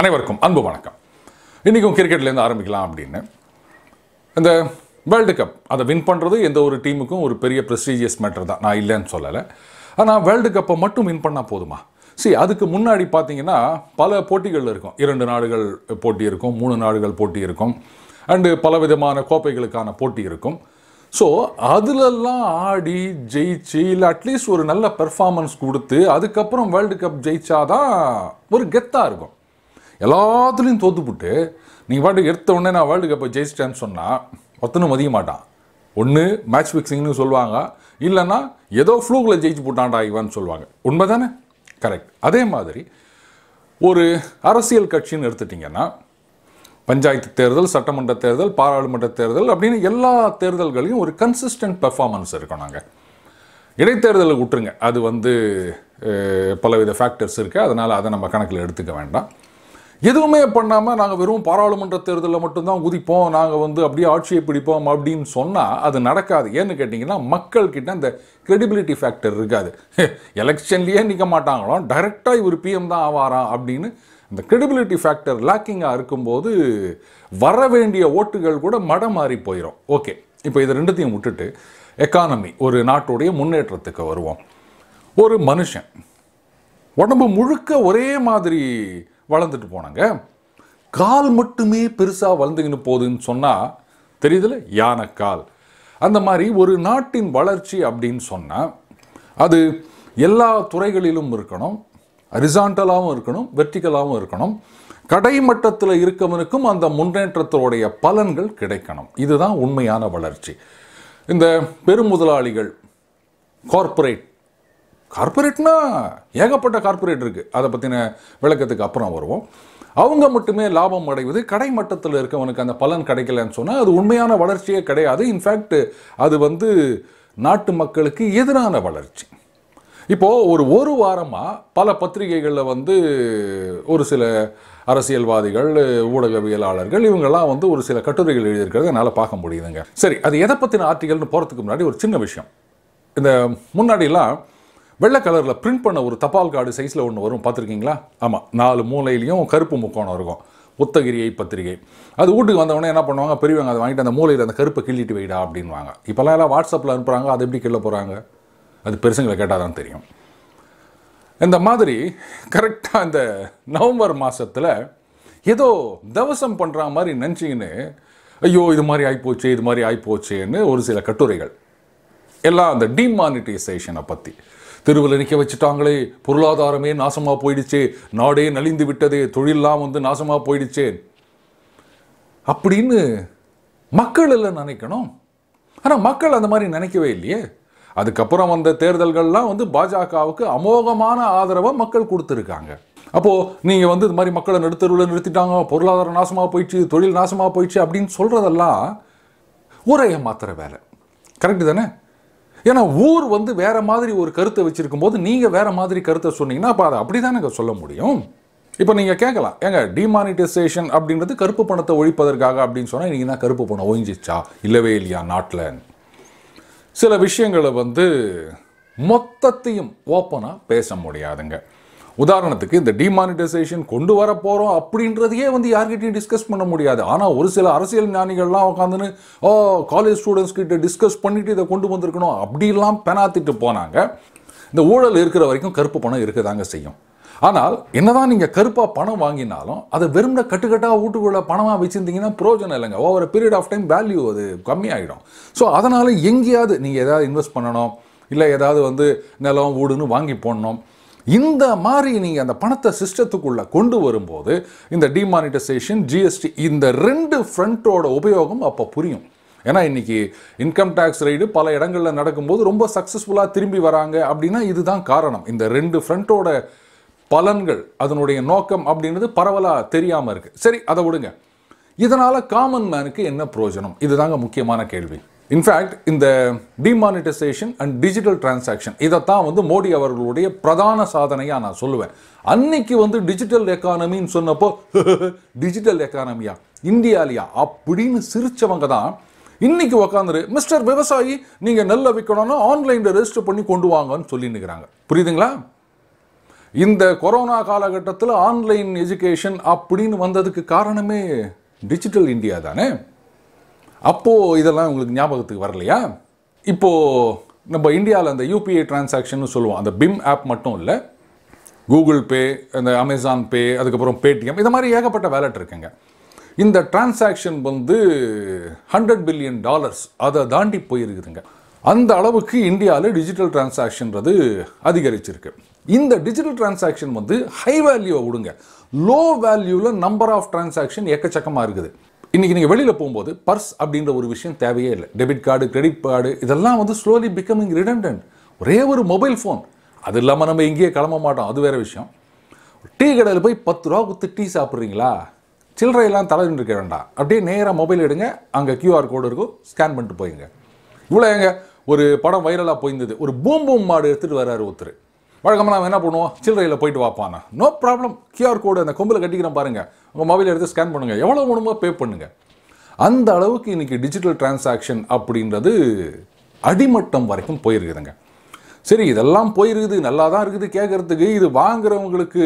அனைவருக்கும் அன்பு வணக்கம் இன்றைக்கும் கிரிக்கெட்லேருந்து ஆரம்பிக்கலாம் அப்படின்னு இந்த வேர்ல்டு கப் அதை வின் பண்ணுறது எந்த ஒரு டீமுக்கும் ஒரு பெரிய ப்ரெஸ்டீஜியஸ் மேட்டர் தான் நான் இல்லைன்னு சொல்லலை ஆனால் வேர்ல்டு கப்பை மட்டும் வின் பண்ணால் போதுமா சரி அதுக்கு முன்னாடி பார்த்தீங்கன்னா பல போட்டிகள் இருக்கும் இரண்டு நாடுகள் போட்டி இருக்கும் மூணு நாடுகள் போட்டி இருக்கும் அண்டு பல விதமான கோப்பைகளுக்கான போட்டி இருக்கும் ஸோ அதிலெல்லாம் ஆடி ஜெயிச்சு இல்லை அட்லீஸ்ட் ஒரு நல்ல பெர்ஃபார்மன்ஸ் கொடுத்து அதுக்கப்புறம் வேர்ல்டு கப் ஜெயிச்சாதான் ஒரு கெத்தாக இருக்கும் எல்லாத்துலேயும் தோத்துப்புட்டு நீங்கள் பாட்டு எடுத்த உடனே நான் வேர்ல்டு கப்பை ஜெயிச்சிட்டேன்னு சொன்னால் ஒத்தனும் மதிய மாட்டான் ஒன்று மேட்ச் ஃபிக்ஸிங்னு சொல்லுவாங்க இல்லைன்னா ஏதோ ஃப்ளூவில் ஜெயிச்சு போட்டான்டா இவான்னு சொல்லுவாங்க உண்மை தானே கரெக்ட் அதே மாதிரி ஒரு அரசியல் கட்சின்னு எடுத்துட்டிங்கன்னா பஞ்சாயத்து தேர்தல் சட்டமன்ற தேர்தல் பாராளுமன்ற தேர்தல் அப்படின்னு எல்லா தேர்தல்களையும் ஒரு கன்சிஸ்டன்ட் பெர்ஃபார்மன்ஸ் இருக்கோம் நாங்கள் இடைத்தேர்தலுக்கு விட்டுருங்க அது வந்து பலவித ஃபேக்டர்ஸ் இருக்குது அதனால் அதை நம்ம கணக்கில் எடுத்துக்க வேண்டாம் எதுவுமே பண்ணாமல் நாங்கள் வெறும் பாராளுமன்ற தேர்தலில் மட்டும்தான் உதிப்போம் நாங்கள் வந்து அப்படியே ஆட்சியை பிடிப்போம் அப்படின்னு சொன்னால் அது நடக்காது ஏன்னு கேட்டிங்கன்னா மக்கள்கிட்ட அந்த கிரெடிபிலிட்டி ஃபேக்டர் இருக்காது எலெக்ஷன்லேயே நிற்க மாட்டாங்களாம் டைரெக்டாக இவர் பிஎம் தான் ஆவாராம் அப்படின்னு அந்த கிரெடிபிலிட்டி ஃபேக்டர் லேக்கிங்காக இருக்கும்போது வர வேண்டிய ஓட்டுகள் கூட மடம் மாறி போயிடும் ஓகே இப்போ இது ரெண்டுத்தையும் விட்டுட்டு எக்கானமி ஒரு நாட்டுடைய முன்னேற்றத்துக்கு வருவோம் ஒரு மனுஷன் உடம்பு முழுக்க ஒரே மாதிரி வளர்ந்துட்டு போனாங்க கால் மட்டுமே பெருசாக வளர்ந்துக்கின்னு போகுதுன்னு சொன்னால் தெரியுதுல யானைக்கால் அந்த மாதிரி ஒரு நாட்டின் வளர்ச்சி அப்படின்னு சொன்னால் அது எல்லா துறைகளிலும் இருக்கணும் ரிசாண்டலாகவும் இருக்கணும் வெர்டிக்கலாகவும் இருக்கணும் கடைமட்டத்தில் இருக்கவனுக்கும் அந்த முன்னேற்றத்தினுடைய பலன்கள் கிடைக்கணும் இதுதான் உண்மையான வளர்ச்சி இந்த பெருமுதலாளிகள் கார்ப்பரேட் கார்பரேட்னா ஏகப்பட்ட கார்பரேட் இருக்குது அதை பற்றின விளக்கத்துக்கு அப்புறம் வருவோம் அவங்க மட்டுமே லாபம் அடைவது கடை மட்டத்தில் இருக்கவனுக்கு அந்த பலன் கிடைக்கலன்னு சொன்னால் அது உண்மையான வளர்ச்சியே கிடையாது இன்ஃபேக்ட் அது வந்து நாட்டு மக்களுக்கு எதிரான வளர்ச்சி இப்போது ஒரு ஒரு வாரமாக பல பத்திரிகைகளில் வந்து ஒரு சில அரசியல்வாதிகள் ஊடகவியலாளர்கள் இவங்கெல்லாம் வந்து ஒரு சில கட்டுரைகள் எழுதியிருக்கிறத என்னால் பார்க்க முடியுதுங்க சரி அது எதை பற்றின ஆர்டிகல்னு போகிறதுக்கு முன்னாடி ஒரு சின்ன விஷயம் இந்த முன்னாடிலாம் வெள்ளை கலரில் பிரிண்ட் பண்ண ஒரு தபால் கார்டு சைஸில் ஒன்று வரும் பார்த்துருக்கீங்களா ஆமாம் நாலு மூலையிலையும் கருப்பு முக்கோணம் இருக்கும் உத்தகிரியை பத்திரிகை அது வீட்டுக்கு வந்தவொடனே என்ன பண்ணுவாங்க பெரியவங்க அதை வாங்கிட்டு அந்த மூலையில் அந்த கருப்பை கிள்ளிட்டு வைடா அப்படின்வாங்க இப்போல்லாம் எல்லாம் வாட்ஸ்அப்பில் அனுப்புகிறாங்க அதை எப்படி கிள்ள போகிறாங்க அது பெருசுங்களை கேட்டால் தான் தெரியும் இந்த மாதிரி கரெக்டாக இந்த நவம்பர் மாதத்தில் ஏதோ தவசம் பண்ணுற மாதிரி நினச்சிங்கன்னு ஐயோ இது மாதிரி ஆகிப்போச்சு இது மாதிரி ஆகிப்போச்சுன்னு ஒரு சில கட்டுரைகள் எல்லாம் அந்த டிமானிட்டைசேஷனை பற்றி தெருவில் நிற்க வச்சுட்டாங்களே பொருளாதாரமே நாசமாக போயிடுச்சே நாடே நலிந்து விட்டதே தொழிலெலாம் வந்து நாசமாக போயிடுச்சே அப்படின்னு மக்கள் எல்லாம் நினைக்கணும் ஆனால் மக்கள் அந்த மாதிரி நினைக்கவே இல்லையே அதுக்கப்புறம் வந்த தேர்தல்கள்லாம் வந்து பாஜகவுக்கு அமோகமான ஆதரவை மக்கள் கொடுத்துருக்காங்க அப்போது நீங்கள் வந்து இது மாதிரி மக்களை நடுத்தருவில் நிறுத்திட்டாங்க பொருளாதாரம் நாசமாக போயிடுச்சு தொழில் நாசமாக போயிடுச்சு அப்படின்னு சொல்கிறதெல்லாம் ஊரையை மாத்திர வேலை கரெக்டு தானே ஏன்னா ஊர் வந்து வேற மாதிரி ஒரு கருத்தை வச்சிருக்கும் போது நீங்கள் வேற மாதிரி கருத்தை சொன்னீங்கன்னா அப்ப அதை அப்படி எனக்கு சொல்ல முடியும் இப்போ நீங்கள் கேட்கலாம் ஏங்க டிமானிட்டைசேஷன் அப்படின்றது கருப்பு பணத்தை ஒழிப்பதற்காக அப்படின்னு சொன்னால் இன்றைக்கி தான் கருப்பு பணம் ஒழிஞ்சிச்சா இல்லவே இல்லையா நாட்டில் சில விஷயங்களை வந்து மொத்தத்தையும் ஓப்பனாக பேச முடியாதுங்க உதாரணத்துக்கு இந்த டிமானிட்டைசேஷன் கொண்டு வர போகிறோம் அப்படின்றதையே வந்து யார்கிட்டையும் டிஸ்கஸ் பண்ண முடியாது ஆனால் ஒரு சில அரசியல் ஞானிகள்லாம் உட்காந்துன்னு ஓ காலேஜ் ஸ்டூடெண்ட்ஸ் கிட்ட டிஸ்கஸ் பண்ணிவிட்டு இதை கொண்டு வந்திருக்கணும் அப்படிலாம் பெனாத்திட்டு போனாங்க இந்த ஊழல் இருக்கிற வரைக்கும் கருப்பு பணம் இருக்கதாங்க செய்யும் ஆனால் என்னதான் நீங்கள் கருப்பாக பணம் வாங்கினாலும் அதை வெறும் கட்டுக்கட்டாக வீட்டுக்குள்ள பணமாக வச்சுருந்தீங்கன்னா பிரோஜனம் இல்லைங்க over period of time value அது கம்மியாகிடும் ஸோ அதனால் எங்கேயாவது நீங்கள் எதாவது இன்வெஸ்ட் பண்ணணும் இல்லை ஏதாவது வந்து நிலம் வீடுன்னு வாங்கி போடணும் இந்த மாதிரி நீங்கள் அந்த பணத்தை சிஸ்டத்துக்குள்ளே கொண்டு வரும்போது இந்த டிமானிட்டைசேஷன் ஜிஎஸ்டி இந்த ரெண்டு ஃப்ரண்ட்டோட உபயோகம் அப்போ புரியும் ஏன்னா இன்றைக்கி இன்கம் டேக்ஸ் ரைடு பல இடங்களில் நடக்கும்போது ரொம்ப சக்ஸஸ்ஃபுல்லாக திரும்பி வராங்க அப்படின்னா இதுதான் காரணம் இந்த ரெண்டு ஃப்ரண்ட்டோட பலன்கள் அதனுடைய நோக்கம் அப்படின்றது பரவலாக தெரியாமல் இருக்குது சரி அதை விடுங்க இதனால் காமன் மேனுக்கு என்ன பிரயோஜனம் இதுதாங்க முக்கியமான கேள்வி இன்ஃபேக்ட் இந்த டிமானிட்டைசேஷன் அண்ட் டிஜிட்டல் டிரான்சாக்ஷன் இதைத்தான் வந்து மோடி அவர்களுடைய பிரதான சாதனையாக நான் சொல்லுவேன் அன்னைக்கு வந்து டிஜிட்டல் எக்கானமின்னு சொன்னப்போ டிஜிட்டல் எக்கானமியா இந்தியாலியா அப்படின்னு சிரிச்சவங்க தான் இன்னைக்கு உக்காந்துரு மிஸ்டர் விவசாயி நீங்கள் நெல்ல விற்கணும்னா ஆன்லைனில் ரெஜிஸ்டர் பண்ணி கொண்டு வாங்கன்னு சொல்லின்னுக்கிறாங்க புரியுதுங்களா இந்த கொரோனா காலகட்டத்தில் ஆன்லைன் எஜுகேஷன் அப்படின்னு வந்ததுக்கு காரணமே டிஜிட்டல் இந்தியா தானே அப்போது இதெல்லாம் உங்களுக்கு ஞாபகத்துக்கு வரலையா இப்போது நம்ம இந்தியாவில் அந்த யூபிஐ டிரான்சாக்ஷன் சொல்லுவோம் அந்த பிம் ஆப் மட்டும் இல்லை கூகுள் பே இந்த அமேசான் பே அதுக்கப்புறம் பேடிஎம் இது மாதிரி ஏகப்பட்ட வேலட் இருக்குங்க இந்த டிரான்சாக்ஷன் வந்து ஹண்ட்ரட் பில்லியன் டாலர்ஸ் அதை தாண்டி போயிருக்குதுங்க அந்த அளவுக்கு இந்தியாவில் டிஜிட்டல் டிரான்சாக்ஷன்றது அதிகரிச்சிருக்கு இந்த டிஜிட்டல் டிரான்சாக்ஷன் வந்து ஹை வேல்யூவை விடுங்க லோ வேல்யூவில் நம்பர் ஆஃப் டிரான்சாக்ஷன் எக்கச்சக்கமாக இருக்குது இன்றைக்கி நீங்கள் வெளியில் போகும்போது பர்ஸ் அப்படின்ற ஒரு விஷயம் தேவையே இல்லை டெபிட் கார்டு கிரெடிட் கார்டு இதெல்லாம் வந்து ஸ்லோலி பிகமிங் ரிடண்டன்ட் ஒரே ஒரு மொபைல் ஃபோன் அது இல்லாமல் நம்ம எங்கேயே கிளம்ப மாட்டோம் அது வேறு விஷயம் டீ கடையில் போய் பத்து ரூபா கொடுத்து டீ சாப்பிட்றீங்களா சில்லறையெல்லாம் தலைவன் இருக்க வேண்டாம் அப்படியே நேராக மொபைல் எடுங்க அங்கே கியூஆர் கோடு இருக்கும் ஸ்கேன் பண்ணிட்டு போயிங்க இவ்வளோ எங்க ஒரு படம் வைரலாக போயிருந்தது ஒரு பூம் பூம் மாடு எடுத்துகிட்டு வராரு ஒருத்தர் வழக்கமாக நம்ம என்ன பண்ணுவோம் சில்லறையில் போயிட்டு வாப்பானா நோ ப்ராப்ளம் கியூஆர் கோடு அந்த கொம்பில் கட்டிக்கிறேன் பாருங்கள் உங்கள் மொபைல் எடுத்து ஸ்கேன் பண்ணுங்கள் எவ்வளோ மூலமாக பே பண்ணுங்கள் அந்த அளவுக்கு இன்றைக்கி டிஜிட்டல் டிரான்சாக்ஷன் அப்படின்றது அடிமட்டம் வரைக்கும் போயிருக்குதுங்க சரி இதெல்லாம் போயிருக்குது நல்லா தான் இருக்குது கேட்குறதுக்கு இது வாங்குறவங்களுக்கு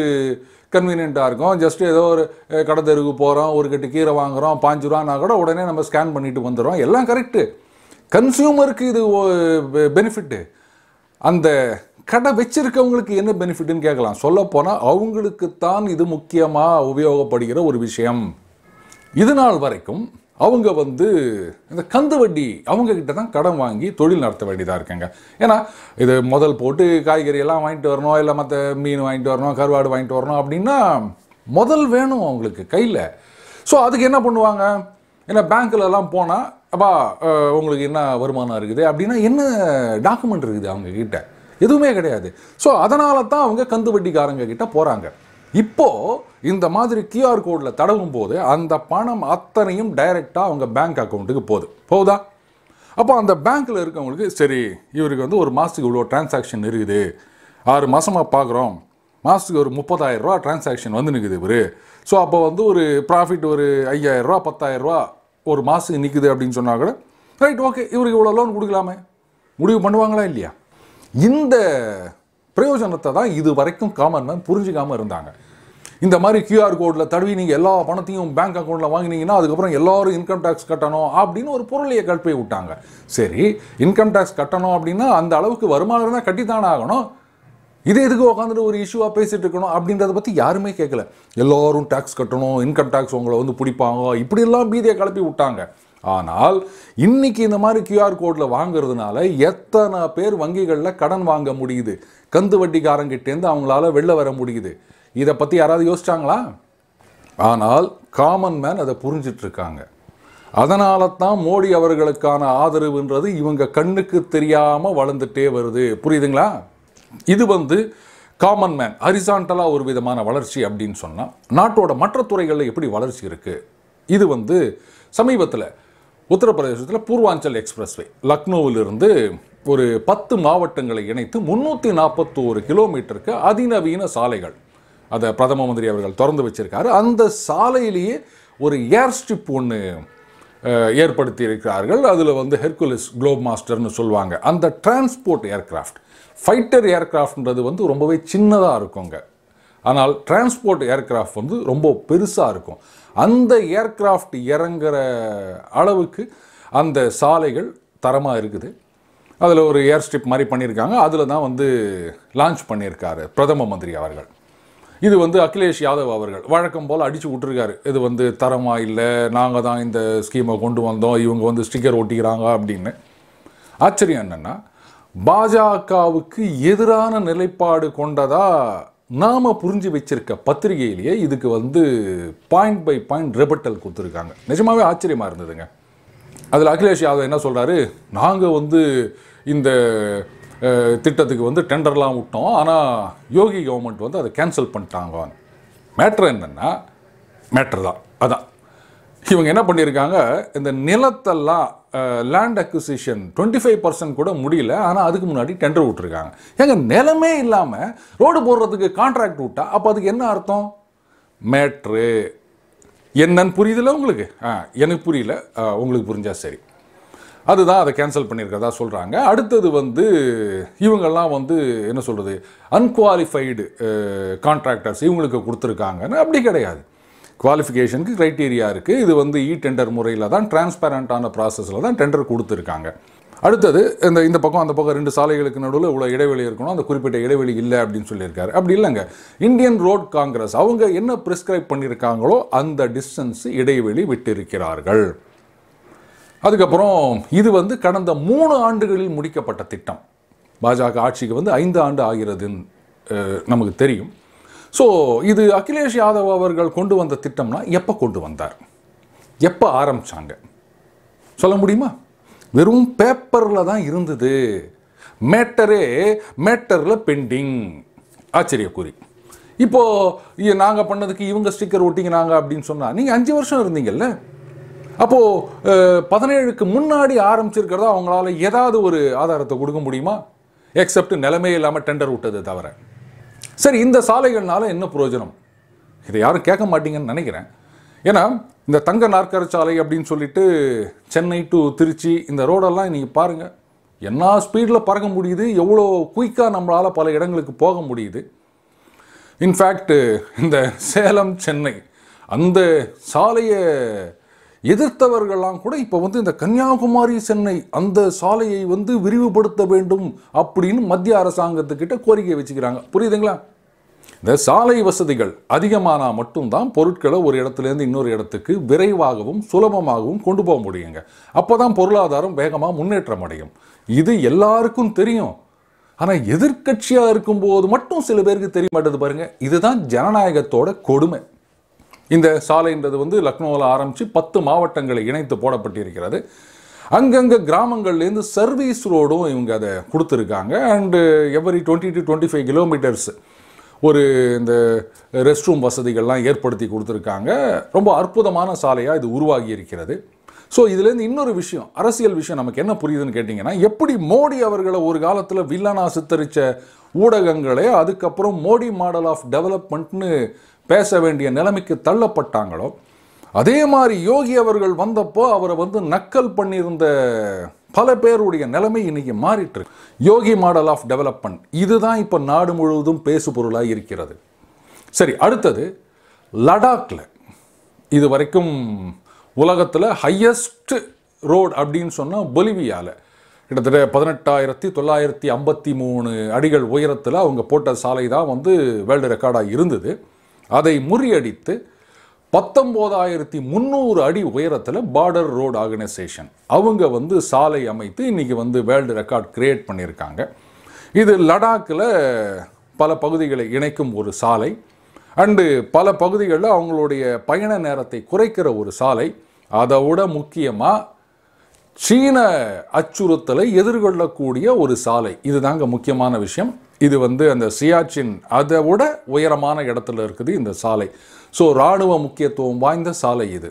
கன்வீனியண்ட்டாக இருக்கும் ஜஸ்ட் ஏதோ ஒரு கடை தெருவுக்கு போகிறோம் ஒரு கட்டு கீரை வாங்குகிறோம் பாஞ்சு ரூபானா கூட உடனே நம்ம ஸ்கேன் பண்ணிட்டு வந்துடுறோம் எல்லாம் கரெக்டு கன்சியூமருக்கு இது பெனிஃபிட்டு அந்த கடை வச்சிருக்கவங்களுக்கு என்ன பெனிஃபிட்னு கேட்கலாம் சொல்லப்போனால் அவங்களுக்கு தான் இது முக்கியமாக உபயோகப்படுகிற ஒரு விஷயம் இது நாள் வரைக்கும் அவங்க வந்து இந்த கந்து வட்டி அவங்கக்கிட்ட தான் கடன் வாங்கி தொழில் நடத்த வேண்டியதாக இருக்குங்க ஏன்னா இது முதல் போட்டு காய்கறி எல்லாம் வாங்கிட்டு வரணும் இல்லை மற்ற மீன் வாங்கிட்டு வரணும் கருவாடு வாங்கிட்டு வரணும் அப்படின்னா முதல் வேணும் அவங்களுக்கு கையில் ஸோ அதுக்கு என்ன பண்ணுவாங்க ஏன்னா பேங்க்கிலலாம் போனால் அப்பா உங்களுக்கு என்ன வருமானம் இருக்குது அப்படின்னா என்ன டாக்குமெண்ட் இருக்குது அவங்கக்கிட்ட எதுவுமே கிடையாது ஸோ அதனால தான் அவங்க கந்து வட்டிக்காரங்க கிட்ட போகிறாங்க இப்போது இந்த மாதிரி கியூஆர் கோடில் தடவும் போது அந்த பணம் அத்தனையும் டைரெக்டாக அவங்க பேங்க் அக்கௌண்ட்டுக்கு போகுது போகுதா அப்போ அந்த பேங்க்கில் இருக்கவங்களுக்கு சரி இவருக்கு வந்து ஒரு மாதத்துக்கு இவ்வளோ டிரான்சாக்ஷன் இருக்குது ஆறு மாதமாக பார்க்குறோம் மாதத்துக்கு ஒரு முப்பதாயிரரூவா டிரான்சாக்ஷன் வந்து நிற்குது இவர் ஸோ அப்போ வந்து ஒரு ப்ராஃபிட் ஒரு ஐயாயிரரூவா பத்தாயிரரூவா ஒரு மாதத்துக்கு நிற்குது அப்படின்னு சொன்னால் கூட ரைட் ஓகே இவருக்கு இவ்வளோ லோன் கொடுக்கலாமே முடிவு பண்ணுவாங்களா இல்லையா இந்த பிரயோஜனத்தை தான் இது வரைக்கும் காமன் மேன் புரிஞ்சுக்காமல் இருந்தாங்க இந்த மாதிரி கியூஆர் கோடில் தடவி நீங்கள் எல்லா பணத்தையும் பேங்க் அக்கௌண்ட்டில் வாங்கினீங்கன்னா அதுக்கப்புறம் எல்லோரும் இன்கம் டேக்ஸ் கட்டணும் அப்படின்னு ஒரு பொருளையை கல்பி விட்டாங்க சரி இன்கம் டேக்ஸ் கட்டணும் அப்படின்னா அந்த அளவுக்கு வருமானம் தான் கட்டித்தானே ஆகணும் இதே இதுக்கு உட்காந்துட்டு ஒரு இஷ்யூவாக பேசிகிட்டு இருக்கணும் அப்படின்றத பற்றி யாருமே கேட்கல எல்லோரும் டேக்ஸ் கட்டணும் இன்கம் டேக்ஸ் உங்களை வந்து பிடிப்பாங்க இப்படிலாம் பீதியை கிளப்பி விட்டாங்க ஆனால் இன்னைக்கு இந்த மாதிரி கியூஆர் கோடில் வாங்குறதுனால எத்தனை பேர் வங்கிகளில் கடன் வாங்க முடியுது கந்து வட்டிக்காரங்கிட்டேருந்து அவங்களால வெளில வர முடியுது இதை பற்றி யாராவது யோசிச்சாங்களா ஆனால் காமன் மேன் அதை புரிஞ்சிட்ருக்காங்க அதனால தான் மோடி அவர்களுக்கான ஆதரவுன்றது இவங்க கண்ணுக்கு தெரியாமல் வளர்ந்துட்டே வருது புரியுதுங்களா இது வந்து காமன் மேன் ஹரிசான்டலாக ஒரு விதமான வளர்ச்சி அப்படின்னு சொன்னால் நாட்டோட மற்ற துறைகளில் எப்படி வளர்ச்சி இருக்குது இது வந்து சமீபத்தில் உத்தரப்பிரதேசத்தில் பூர்வாஞ்சல் எக்ஸ்பிரஸ்வே லக்னோவிலிருந்து ஒரு பத்து மாவட்டங்களை இணைத்து முந்நூற்றி நாற்பத்தோரு கிலோமீட்டருக்கு அதிநவீன சாலைகள் அதை பிரதம மந்திரி அவர்கள் திறந்து வச்சிருக்காரு அந்த சாலையிலேயே ஒரு ஏர் ஸ்ட்ரிப் ஒன்று ஏற்படுத்தி இருக்கிறார்கள் அதில் வந்து ஹெர்குலிஸ் குளோப் மாஸ்டர்னு சொல்லுவாங்க அந்த டிரான்ஸ்போர்ட் ஏர்க்ராஃப்ட் ஃபைட்டர் ஏர்க்ராஃப்ட்ன்றது வந்து ரொம்பவே சின்னதாக இருக்குங்க ஆனால் டிரான்ஸ்போர்ட் ஏர்க்ராஃப்ட் வந்து ரொம்ப பெருசாக இருக்கும் அந்த ஏர்க்ராஃப்ட் இறங்குற அளவுக்கு அந்த சாலைகள் தரமாக இருக்குது அதில் ஒரு ஏர் ஸ்ட்ரிப் மாதிரி பண்ணியிருக்காங்க அதில் தான் வந்து லான்ச் பண்ணியிருக்காரு பிரதம மந்திரி அவர்கள் இது வந்து அகிலேஷ் யாதவ் அவர்கள் வழக்கம் போல் அடித்து விட்டுருக்காரு இது வந்து தரமாக இல்லை நாங்கள் தான் இந்த ஸ்கீமை கொண்டு வந்தோம் இவங்க வந்து ஸ்டிக்கர் ஒட்டிக்கிறாங்க அப்படின்னு ஆச்சரியம் என்னென்னா பாஜகவுக்கு எதிரான நிலைப்பாடு கொண்டதாக நாம் புரிஞ்சு வச்சிருக்க பத்திரிகையிலேயே இதுக்கு வந்து பாயிண்ட் பை பாயிண்ட் ரெபட்டல் கொடுத்துருக்காங்க நிஜமாகவே ஆச்சரியமாக இருந்ததுங்க அதில் அகிலேஷ் யாதவ் என்ன சொல்கிறாரு நாங்கள் வந்து இந்த திட்டத்துக்கு வந்து டெண்டர்லாம் விட்டோம் ஆனால் யோகி கவர்மெண்ட் வந்து அதை கேன்சல் பண்ணிட்டாங்க மேட்ரு என்னென்னா மேட்ரு தான் அதான் இவங்க என்ன பண்ணியிருக்காங்க இந்த நிலத்தெல்லாம் land acquisition twenty five percent கூட முடியல ஆனால் அதுக்கு முன்னாடி டெண்டர் விட்டுருக்காங்க ஏங்க நிலமே இல்லாமல் ரோடு போடுறதுக்கு கான்ட்ராக்ட் விட்டா அப்போ அதுக்கு என்ன அர்த்தம் மேட்ரு என்னன்னு புரியுதுல உங்களுக்கு ஆ எனக்கு புரியல உங்களுக்கு புரிஞ்சால் சரி அதுதான் அதை கேன்சல் பண்ணியிருக்கிறதா சொல்கிறாங்க அடுத்தது வந்து இவங்கெல்லாம் வந்து என்ன சொல்கிறது அன்குவாலிஃபைடு கான்ட்ராக்டர்ஸ் இவங்களுக்கு கொடுத்துருக்காங்கன்னு அப்படி கிடையாது குவாலிஃபிகேஷனுக்கு க்ரைட்டீரியா இருக்குது இது வந்து இ டெண்டர் முறையில் தான் டிரான்ஸ்பேரண்ட்டான ப்ராசஸில் தான் டெண்டர் கொடுத்துருக்காங்க அடுத்தது இந்த இந்த பக்கம் அந்த பக்கம் ரெண்டு சாலைகளுக்கு நடுவில் இவ்வளோ இடைவெளி இருக்கணும் அந்த குறிப்பிட்ட இடைவெளி இல்லை அப்படின்னு சொல்லியிருக்காரு அப்படி இல்லைங்க இந்தியன் ரோட் காங்கிரஸ் அவங்க என்ன ப்ரிஸ்கிரைப் பண்ணியிருக்காங்களோ அந்த டிஸ்டன்ஸ் இடைவெளி விட்டிருக்கிறார்கள் அதுக்கப்புறம் இது வந்து கடந்த மூணு ஆண்டுகளில் முடிக்கப்பட்ட திட்டம் பாஜக ஆட்சிக்கு வந்து ஐந்து ஆண்டு ஆகிறதுன்னு நமக்கு தெரியும் ஸோ இது அகிலேஷ் யாதவ் அவர்கள் கொண்டு வந்த திட்டம்னா எப்போ கொண்டு வந்தார் எப்போ ஆரம்பித்தாங்க சொல்ல முடியுமா வெறும் பேப்பரில் தான் இருந்தது மேட்டரே மேட்டரில் பெண்டிங் ஆச்சரியக்குறி இப்போது நாங்கள் பண்ணதுக்கு இவங்க ஸ்டிக்கர் ஒட்டிங்கினாங்க அப்படின்னு சொன்னால் நீங்கள் அஞ்சு வருஷம் இருந்தீங்கல்ல அப்போது பதினேழுக்கு முன்னாடி ஆரம்பிச்சிருக்கிறதா அவங்களால ஏதாவது ஒரு ஆதாரத்தை கொடுக்க முடியுமா எக்ஸப்ட் நிலைமை இல்லாமல் டெண்டர் விட்டது தவிர சரி இந்த சாலைகள்னால என்ன பிரயோஜனம் இதை யாரும் கேட்க மாட்டீங்கன்னு நினைக்கிறேன் ஏன்னா இந்த தங்க நாற்கர சாலை அப்படின்னு சொல்லிட்டு சென்னை டு திருச்சி இந்த ரோடெல்லாம் நீங்கள் பாருங்கள் என்ன ஸ்பீடில் பறக்க முடியுது எவ்வளோ குயிக்காக நம்மளால் பல இடங்களுக்கு போக முடியுது இன்ஃபேக்ட் இந்த சேலம் சென்னை அந்த சாலையை எதிர்த்தவர்கள்லாம் கூட இப்போ வந்து இந்த கன்னியாகுமரி சென்னை அந்த சாலையை வந்து விரிவுபடுத்த வேண்டும் அப்படின்னு மத்திய அரசாங்கத்துக்கிட்ட கோரிக்கை வச்சுக்கிறாங்க புரியுதுங்களா இந்த சாலை வசதிகள் அதிகமானால் மட்டும்தான் பொருட்களை ஒரு இடத்துலேருந்து இன்னொரு இடத்துக்கு விரைவாகவும் சுலபமாகவும் கொண்டு போக முடியுங்க அப்போ தான் பொருளாதாரம் வேகமாக முன்னேற்றம் அடையும் இது எல்லாருக்கும் தெரியும் ஆனால் எதிர்கட்சியாக இருக்கும்போது மட்டும் சில பேருக்கு தெரிய மாட்டேது பாருங்கள் இதுதான் ஜனநாயகத்தோட கொடுமை இந்த சாலைன்றது வந்து லக்னோவில் ஆரம்பித்து பத்து மாவட்டங்களை இணைத்து போடப்பட்டிருக்கிறது அங்கங்கே கிராமங்கள்லேருந்து சர்வீஸ் ரோடும் இவங்க அதை கொடுத்துருக்காங்க and every twenty to twenty five kilometres ஒரு இந்த ரெஸ்ட் ரூம் வசதிகள்லாம் ஏற்படுத்தி கொடுத்துருக்காங்க ரொம்ப அற்புதமான சாலையாக இது உருவாகி இருக்கிறது ஸோ இதுலேருந்து இன்னொரு விஷயம் அரசியல் விஷயம் நமக்கு என்ன புரியுதுன்னு கேட்டிங்கன்னா எப்படி மோடி அவர்களை ஒரு காலத்தில் வில்லனாக சித்தரித்த ஊடகங்களே அதுக்கப்புறம் மோடி மாடல் ஆஃப் டெவலப்மெண்ட்னு பேச வேண்டிய நிலைமைக்கு தள்ளப்பட்டாங்களோ அதே மாதிரி யோகி அவர்கள் வந்தப்போ அவரை வந்து நக்கல் பண்ணியிருந்த பல பேருடைய நிலைமை இன்னைக்கு மாறிட்டு யோகி மாடல் ஆஃப் டெவலப்மெண்ட் இதுதான் இப்போ நாடு முழுவதும் பேசு பொருளாக இருக்கிறது சரி அடுத்தது லடாக்கில் இது வரைக்கும் உலகத்தில் ஹையஸ்ட் ரோடு அப்படின்னு சொன்னால் பொலிவியாவில் கிட்டத்தட்ட பதினெட்டாயிரத்தி தொள்ளாயிரத்தி ஐம்பத்தி மூணு அடிகள் உயரத்தில் அவங்க போட்ட சாலை தான் வந்து வேர்ல்டு ரெக்கார்டாக இருந்தது அதை முறியடித்து பத்தொம்போதாயிரத்தி முந்நூறு அடி உயரத்தில் பார்டர் ரோடு ஆர்கனைசேஷன் அவங்க வந்து சாலை அமைத்து இன்றைக்கி வந்து வேர்ல்டு ரெக்கார்ட் கிரியேட் பண்ணியிருக்காங்க இது லடாக்கில் பல பகுதிகளை இணைக்கும் ஒரு சாலை அண்டு பல பகுதிகளில் அவங்களுடைய பயண நேரத்தை குறைக்கிற ஒரு சாலை அதை விட முக்கியமாக சீன அச்சுறுத்தலை எதிர்கொள்ளக்கூடிய ஒரு சாலை இதுதாங்க முக்கியமான விஷயம் இது வந்து அந்த சியாச்சின் அதை விட உயரமான இடத்துல இருக்குது இந்த சாலை ஸோ இராணுவ முக்கியத்துவம் வாய்ந்த சாலை இது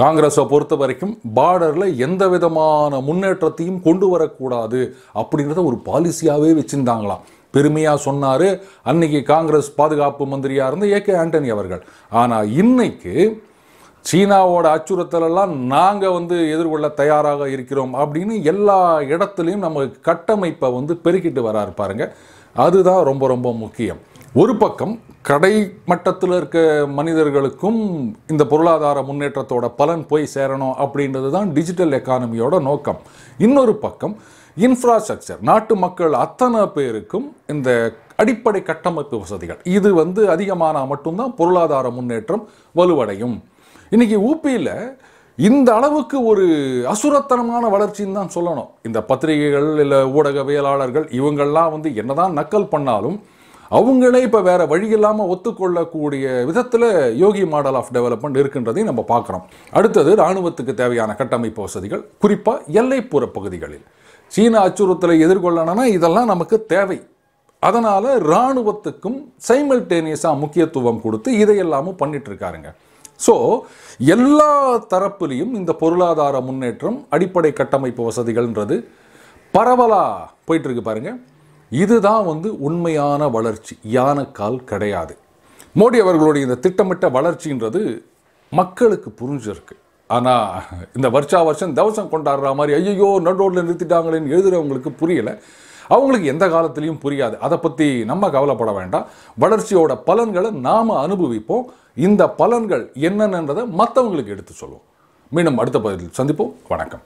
காங்கிரஸை பொறுத்த வரைக்கும் பார்டரில் எந்த விதமான முன்னேற்றத்தையும் கொண்டு வரக்கூடாது அப்படிங்கிறத ஒரு பாலிசியாகவே வச்சுருந்தாங்களாம் பெருமையாக சொன்னார் அன்னைக்கு காங்கிரஸ் பாதுகாப்பு மந்திரியாக இருந்த ஏ கே ஆண்டனி அவர்கள் ஆனால் இன்னைக்கு சீனாவோட அச்சுறுத்தலெல்லாம் நாங்கள் வந்து எதிர்கொள்ள தயாராக இருக்கிறோம் அப்படின்னு எல்லா இடத்துலையும் நம்ம கட்டமைப்பை வந்து பெருக்கிட்டு வரா பாருங்கள் அதுதான் ரொம்ப ரொம்ப முக்கியம் ஒரு பக்கம் கடை மட்டத்தில் இருக்க மனிதர்களுக்கும் இந்த பொருளாதார முன்னேற்றத்தோட பலன் போய் சேரணும் அப்படின்றது தான் டிஜிட்டல் எக்கானமியோட நோக்கம் இன்னொரு பக்கம் இன்ஃப்ராஸ்ட்ரக்சர் நாட்டு மக்கள் அத்தனை பேருக்கும் இந்த அடிப்படை கட்டமைப்பு வசதிகள் இது வந்து அதிகமானால் மட்டும்தான் பொருளாதார முன்னேற்றம் வலுவடையும் இன்றைக்கி ஊபியில் இந்த அளவுக்கு ஒரு அசுரத்தனமான வளர்ச்சின்னு தான் சொல்லணும் இந்த பத்திரிகைகள் இல்லை ஊடகவியலாளர்கள் இவங்கள்லாம் வந்து என்னதான் நக்கல் பண்ணாலும் அவங்களே இப்போ வேறு வழி இல்லாமல் ஒத்துக்கொள்ளக்கூடிய விதத்தில் யோகி மாடல் ஆஃப் டெவலப்மெண்ட் இருக்கின்றதையும் நம்ம பார்க்குறோம் அடுத்தது இராணுவத்துக்கு தேவையான கட்டமைப்பு வசதிகள் குறிப்பாக எல்லைப்புற பகுதிகளில் சீன அச்சுறுத்தலை எதிர்கொள்ளணும்னா இதெல்லாம் நமக்கு தேவை அதனால் இராணுவத்துக்கும் சைமல்டேனியஸாக முக்கியத்துவம் கொடுத்து இதையெல்லாமும் பண்ணிகிட்ருக்காருங்க ஸோ எல்லா தரப்புலையும் இந்த பொருளாதார முன்னேற்றம் அடிப்படை கட்டமைப்பு வசதிகள்ன்றது பரவலாக போயிட்டுருக்கு பாருங்கள் இதுதான் வந்து உண்மையான வளர்ச்சி யானைக்கால் கிடையாது மோடி அவர்களுடைய இந்த திட்டமிட்ட வளர்ச்சின்றது மக்களுக்கு புரிஞ்சிருக்கு ஆனால் இந்த வருஷா வருஷம் தவசம் கொண்டாடுற மாதிரி ஐயோ நடுரோடில் நிறுத்திட்டாங்களேன்னு எழுதுகிறவங்களுக்கு புரியலை அவங்களுக்கு எந்த காலத்திலையும் புரியாது அதை பற்றி நம்ம கவலைப்பட வேண்டாம் வளர்ச்சியோட பலன்களை நாம் அனுபவிப்போம் இந்த பலன்கள் என்னென்னதை மற்றவங்களுக்கு எடுத்து சொல்லுவோம் மீண்டும் அடுத்த பகுதியில் சந்திப்போம் வணக்கம்